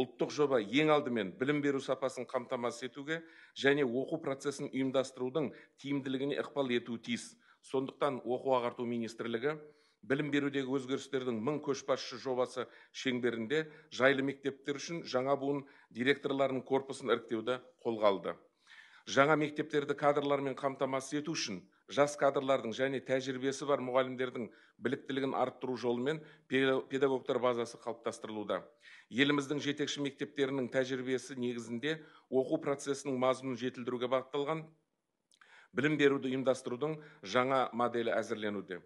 ұлттық жоба ең алдымен білім беру сапасын қамтамасыз етуге және оқу процесін ұйымдастырудың тиімділігіне ықпал етуі тиіс сондықтан оқу ағарту министрлігі білім берудегі өзгерістердің мың көшбасшы жобасы шеңберінде жайлы мектептер үшін жаңа буын директорларының корпусын іріктеуді қолға алды жаңа мектептерді кадрлармен қамтамасыз ету үшін жас кадрлардың және тәжірибесі бар мұғалімдердің біліктілігін арттыру жолымен педагогтар базасы қалыптастырылуда еліміздің жетекші мектептерінің тәжірибесі негізінде оқу процесінің мазмұнын жетілдіруге бағытталған білім беруді ұйымдастырудың жаңа моделі әзірленуде